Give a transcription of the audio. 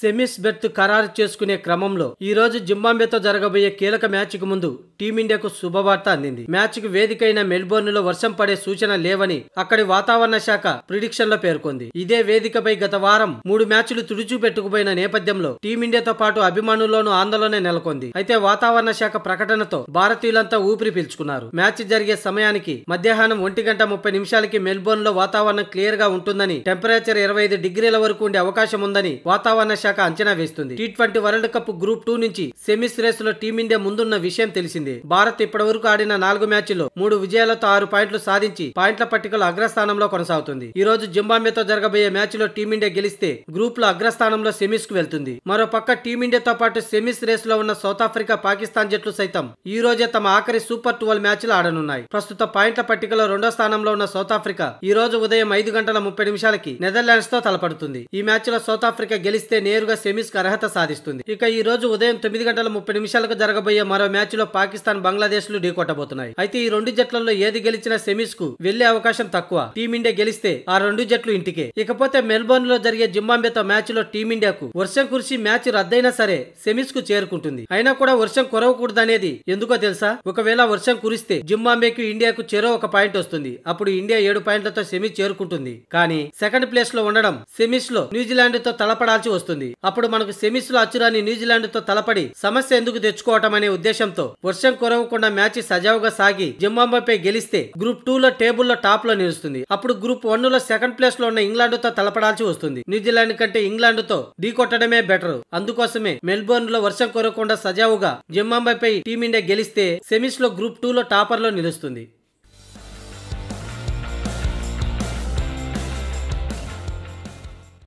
semis berth ఖరారు చేసుకునే క్రమంలో ఈ రోజు జింబాబేతో జరగబోయే కీలక మ్యాచ్ కు ముందు టీమిండియాకు శుభవార్త అందింది మ్యాచ్ కు వేదికైన మెల్బోర్న్ లో వర్షం పడే సూచన లేవని అక్కడి వాతావరణ శాఖ ప్రిడిక్షన్ లో పేర్కొంది ఇదే వేదికపై గత వారం మూడు మ్యాచ్లు తుడిచిపెట్టుకుపోయిన నేపథ్యంలో టీమిండియాతో పాటు అభిమానుల్లోనూ ఆందోళన నెలకొంది అయితే వాతావరణ శాఖ ప్రకటనతో భారతీయులంతా ఊపిరి పీల్చుకున్నారు మ్యాచ్ జరిగే సమయానికి మధ్యాహ్నం ఒంటి గంట ముప్పై నిమిషాలకి మెల్బోర్న్ లో వాతావరణం క్లియర్ గా ఉంటుందని టెంపరేచర్ ఇరవై ఐదు డిగ్రీల వరకు ఉండే అవకాశం ఉందని వాతావరణ శాఖ అంచనా వేస్తుంది T twenty world cup group two నుంచి సెమీస్ రేస్ లో టీమిండియా ముందున్న విషయం తెలిసిందే భారత్ ఇప్పటివరకు ఆడిన నాలుగు మ్యాచ్ల్లో మూడు విజయాలతో ఆరు పాయింట్లు సాధించి పాయింట్ల పట్టికలో అగ్రస్థానంలో కొనసాగుతుంది ఈ రోజు జింబాబేతో జరగబోయే మ్యాచ్ లో టీమిండియా గెలిస్తే గ్రూప్ లో అగ్రస్థానంలో సెమీస్ కు వెళ్తుంది మరో పక్క టీమిండియాతో పాటు సెమీస్ రేస్ లో ఉన్న సౌత్ ఆఫ్రికా పాకిస్తాన్ జట్లు సైతం ఈ రోజే తమ ఆఖరి సూపర్ ట్వెల్వ్ మ్యాచ్లు ఆడనున్నాయి ప్రస్తుత పాయింట్ల పట్టికలో రెండో స్థానంలో ఉన్న సౌత్ ఆఫ్రికా ఈ రోజు ఉదయం ఐదు గంటల ముప్పై నిమిషాలకి నెదర్లాండ్స్ తో తలపడుతుంది ఈ మ్యాచ్ లో సౌత్ ఆఫ్రికా గెలిస్తే నేరుగా సెమీస్కు అర్హత సాధిస్తుంది ఇక ఈ రోజు ఉదయం తొమ్మిది గంటల ముప్పై నిమిషాలకు జరగబోయే మరో మ్యాచ్ లో పాకిస్తాన్ బంగ్లాదేశ్ లు ఢీకొట్టబోతున్నాయి అయితే ఈ రెండు జట్లలో ఏది గెలిచినా సెమీస్ కు వెళ్లే అవకాశం తక్కువ టీమిండియా గెలిస్తే ఆ రెండు జట్లు ఇంటికే ఇకపోతే మెల్బోర్న్ లో జరిగే జింబాంబేతో మ్యాచ్ లో టీమిండియాకు వర్షం కురిసి మ్యాచ్ రద్దయినా సరే సెమీస్ కు చేరుకుంటుంది అయినా కూడా వర్షం కురవకూడదు అనేది ఎందుకో తెలుసా ఒకవేళ వర్షం కురిస్తే జింబాంబేకు ఇండియాకు చెరో ఒక పాయింట్ వస్తుంది అప్పుడు ఇండియా ఏడు పాయింట్లతో సెమీ చేరుకుంటుంది కానీ సెకండ్ ప్లేస్ లో ఉండడం సెమీస్ లో న్యూజిలాండ్ తో తలపడాల్సి వస్తుంది ఉంది అప్పుడు మనకు సెమీస్ లో అచ్చురాని న్యూజిలాండ్తో తలపడి సమస్య ఎందుకు తెచ్చుకోవటం అనే ఉద్దేశంతో వర్షం కురవకుండా మ్యాచ్ సజావుగా సాగి జింబాబ్వేపై గెలిస్తే గ్రూప్ టూ లో టేబుల్లో టాప్ లో నిలుస్తుంది అప్పుడు గ్రూప్ వన్ లో సెకండ్ ప్లేస్ లో ఉన్న ఇంగ్లాండ్ తో తలపడాల్సి వస్తుంది న్యూజిలాండ్ కంటే ఇంగ్లాండ్ తో ఢీకొట్టడమే బెటర్ అందుకోసమే మెల్బోర్న్ లో వర్షం కురవకుండా సజావుగా పై టీమిండియా గెలిస్తే సెమీస్ లో గ్రూప్ టూ లో టాపర్ లో నిలుస్తుంది